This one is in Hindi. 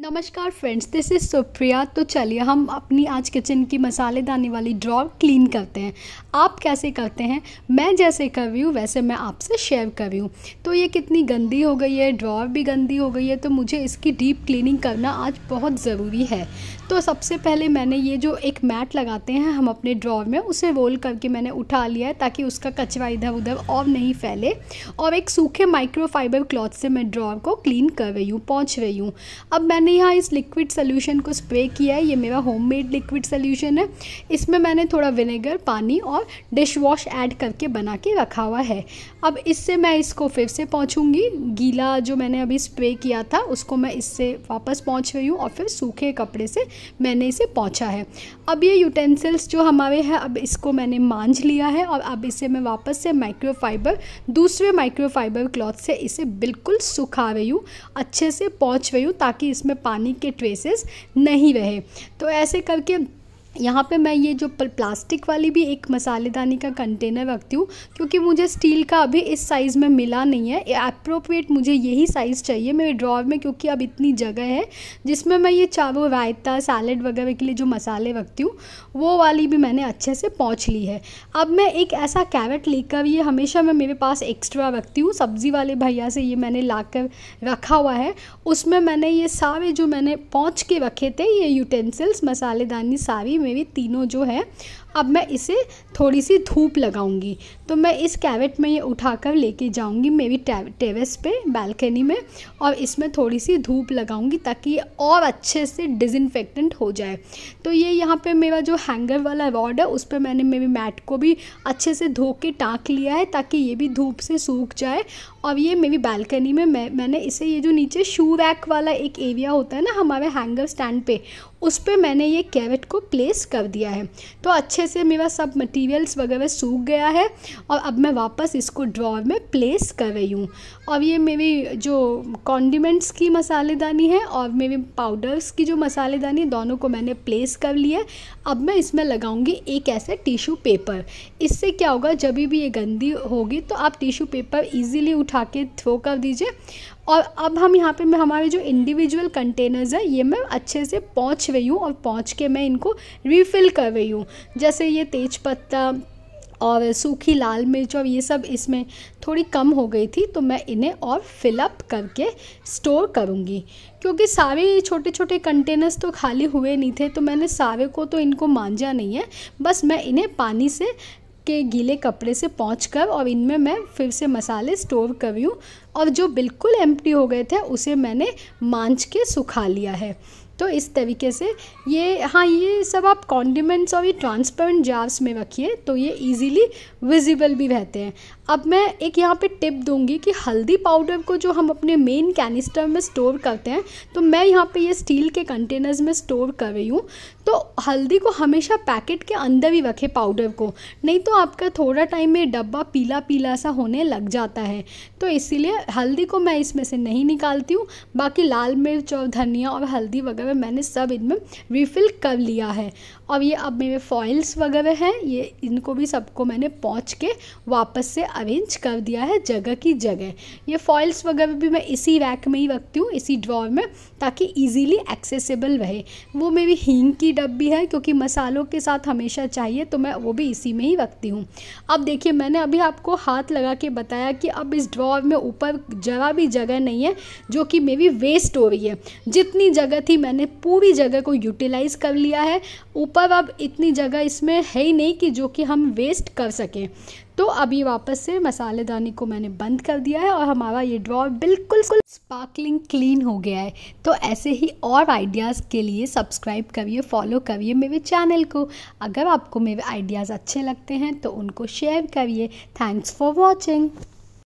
नमस्कार फ्रेंड्स दिस इज़ सुप्रिया तो चलिए हम अपनी आज किचन की मसालेदानी वाली ड्रॉ क्लीन करते हैं आप कैसे करते हैं मैं जैसे कर रही हूँ वैसे मैं आपसे शेयर कर रही हूँ तो ये कितनी गंदी हो गई है ड्रॉ भी गंदी हो गई है तो मुझे इसकी डीप क्लीनिंग करना आज बहुत ज़रूरी है तो सबसे पहले मैंने ये जो एक मैट लगाते हैं हम अपने ड्रॉ में उसे रोल करके मैंने उठा लिया है ताकि उसका कचरा इधर उधर और नहीं फैले और एक सूखे माइक्रोफाइबर क्लॉथ से मैं ड्रॉ को क्लीन कर रही हूँ पहुँच रही हूँ अब मैंने मैंने यहाँ इस लिक्विड सोल्यूशन को स्प्रे किया है ये मेरा होममेड लिक्विड सोल्यूशन है इसमें मैंने थोड़ा विनेगर पानी और डिश वॉश ऐड करके बना के रखा हुआ है अब इससे मैं इसको फिर से पहुँचूँगी गीला जो मैंने अभी स्प्रे किया था उसको मैं इससे वापस पहुँच रही हूँ और फिर सूखे कपड़े से मैंने इसे पहुँचा है अब ये यूटेंसिल्स जो हमारे हैं अब इसको मैंने मांझ लिया है और अब इसे मैं वापस से माइक्रोफाइबर दूसरे माइक्रोफाइबर क्लॉथ से इसे बिल्कुल सुखा रही हूँ अच्छे से पहुँच रही हूँ ताकि इसमें पानी के ट्रेसेस नहीं रहे तो ऐसे करके यहाँ पे मैं ये जो प्लास्टिक वाली भी एक मसालेदानी का कंटेनर रखती हूँ क्योंकि मुझे स्टील का अभी इस साइज़ में मिला नहीं है अप्रोप्रिएट मुझे यही साइज़ चाहिए मेरे ड्रॉर में क्योंकि अब इतनी जगह है जिसमें मैं ये चावल रायता सैलड वगैरह के लिए जो मसाले रखती हूँ वो वाली भी मैंने अच्छे से पहुँच ली है अब मैं एक ऐसा कैरेट लेकर ये हमेशा मैं मेरे पास एक्स्ट्रा रखती हूँ सब्ज़ी वाले भैया से ये मैंने ला रखा हुआ है उसमें मैंने ये सारे जो मैंने पहुँच के रखे थे ये यूटेंसिल्स मसालेदानी सारी में भी तीनों जो है अब मैं इसे थोड़ी सी धूप लगाऊंगी तो मैं इस कैवेट में ये उठाकर लेके जाऊंगी मेरी टेरेस पे बालकनी में और इसमें थोड़ी सी धूप लगाऊंगी ताकि ये और अच्छे से डिसइनफेक्टेंट हो जाए तो ये यहाँ पे मेरा जो हैंगर वाला रॉड है उस पर मैंने मेरी मैट को भी अच्छे से धो के टाँक लिया है ताकि ये भी धूप से सूख जाए और ये मेरी बालकनी में मैं मैंने इसे ये जो नीचे शू रैक वाला एक एरिया होता है ना हमारे हैंगर स्टैंड पे उस पर मैंने ये कैवेट को प्लेस कर दिया है तो अच्छे अच्छे से मेरा सब मटेरियल्स वगैरह सूख गया है और अब मैं वापस इसको ड्रॉर में प्लेस कर रही हूँ और ये मेरी जो कॉन्डिमेंट्स की मसालेदानी है और मेरी पाउडर्स की जो मसालेदानी है दोनों को मैंने प्लेस कर लिया अब मैं इसमें लगाऊंगी एक ऐसे टिशू पेपर इससे क्या होगा जब भी ये गंदी होगी तो आप टिशू पेपर इजीली उठा के थ्रो कर दीजिए और अब हम यहाँ पे मैं हमारे जो इंडिविजुअल कंटेनर्स है ये मैं अच्छे से पहुँच रही हूँ और पहुँच के मैं इनको रिफ़िल कर रही हूँ जैसे ये तेज पत्ता और सूखी लाल मिर्च और ये सब इसमें थोड़ी कम हो गई थी तो मैं इन्हें और फिलअप करके स्टोर करूँगी क्योंकि सारे छोटे छोटे कंटेनर्स तो खाली हुए नहीं थे तो मैंने सारे को तो इनको मांझा नहीं है बस मैं इन्हें पानी से के गीले कपड़े से पहुँच कर और इनमें मैं फिर से मसाले स्टोर कर रही हूँ और जो बिल्कुल एम्प्टी हो गए थे उसे मैंने मांझ के सुखा लिया है तो इस तरीके से ये हाँ ये सब आप कॉन्डिमेंट्स और ये ट्रांसपेरेंट जार्स में रखिए तो ये इजीली विजिबल भी रहते हैं अब मैं एक यहाँ पे टिप दूंगी कि हल्दी पाउडर को जो हम अपने मेन कैनिस्टर में स्टोर करते हैं तो मैं यहाँ पे ये स्टील के कंटेनर्स में स्टोर कर रही हूँ तो हल्दी को हमेशा पैकेट के अंदर ही रखें पाउडर को नहीं तो आपका थोड़ा टाइम में डब्बा पीला पीला सा होने लग जाता है तो इसीलिए हल्दी को मैं इसमें से नहीं निकालती हूँ बाकी लाल मिर्च और धनिया और हल्दी वगैरह मैंने सब इनमें रिफ़िल कर लिया है और ये अब मेरे फॉइल्स वगैरह हैं ये इनको भी सबको मैंने पहुँच के वापस से अरेंज कर दिया है जगह की जगह ये फॉइल्स वगैरह भी मैं इसी रैक में ही रखती हूँ इसी ड्रॉर में ताकि ईजीली एक्सेसिबल रहे वो मेरी हींग की डब्बी है क्योंकि मसालों के साथ हमेशा चाहिए तो मैं वो भी इसी में ही रखती हूँ अब देखिए मैंने अभी आपको हाथ लगा के बताया कि अब इस ड्रॉर में ऊपर जरा भी जगह नहीं है जो कि मेरी वेस्ट हो रही है जितनी जगह थी मैंने पूरी जगह को यूटिलाइज़ कर लिया है ऊपर पर अब इतनी जगह इसमें है ही नहीं कि जो कि हम वेस्ट कर सकें तो अभी वापस से मसालेदानी को मैंने बंद कर दिया है और हमारा ये ड्रॉ बिल्कुल स्पार्कलिंग क्लीन हो गया है तो ऐसे ही और आइडियाज़ के लिए सब्सक्राइब करिए फॉलो करिए मेरे चैनल को अगर आपको मेरे आइडियाज़ अच्छे लगते हैं तो उनको शेयर करिए थैंक्स फॉर वॉचिंग